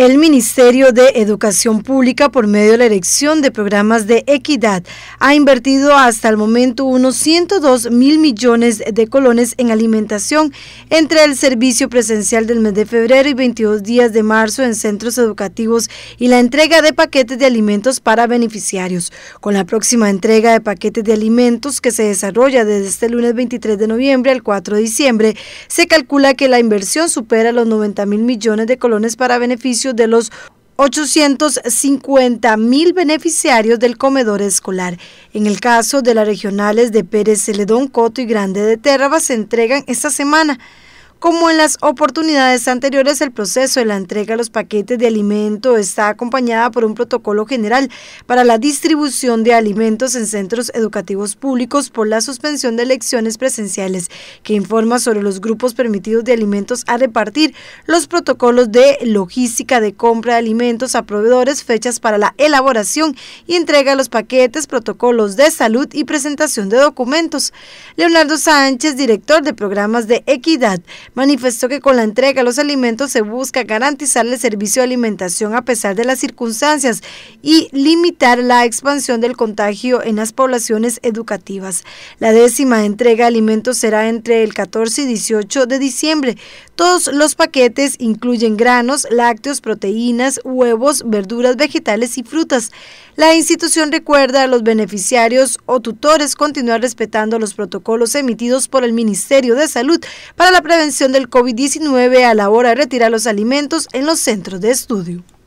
El Ministerio de Educación Pública, por medio de la elección de programas de equidad, ha invertido hasta el momento unos 102 mil millones de colones en alimentación entre el servicio presencial del mes de febrero y 22 días de marzo en centros educativos y la entrega de paquetes de alimentos para beneficiarios. Con la próxima entrega de paquetes de alimentos que se desarrolla desde este lunes 23 de noviembre al 4 de diciembre, se calcula que la inversión supera los 90 mil millones de colones para beneficios de los 850 mil beneficiarios del comedor escolar. En el caso de las regionales de Pérez Celedón, Coto y Grande de Terraba se entregan esta semana. Como en las oportunidades anteriores, el proceso de la entrega de los paquetes de alimento está acompañada por un protocolo general para la distribución de alimentos en centros educativos públicos por la suspensión de elecciones presenciales, que informa sobre los grupos permitidos de alimentos a repartir, los protocolos de logística de compra de alimentos a proveedores, fechas para la elaboración y entrega de los paquetes, protocolos de salud y presentación de documentos. Leonardo Sánchez, director de programas de equidad, manifestó que con la entrega de los alimentos se busca garantizar el servicio de alimentación a pesar de las circunstancias y limitar la expansión del contagio en las poblaciones educativas. La décima entrega de alimentos será entre el 14 y 18 de diciembre, todos los paquetes incluyen granos, lácteos, proteínas, huevos, verduras, vegetales y frutas. La institución recuerda a los beneficiarios o tutores continuar respetando los protocolos emitidos por el Ministerio de Salud para la prevención del COVID-19 a la hora de retirar los alimentos en los centros de estudio.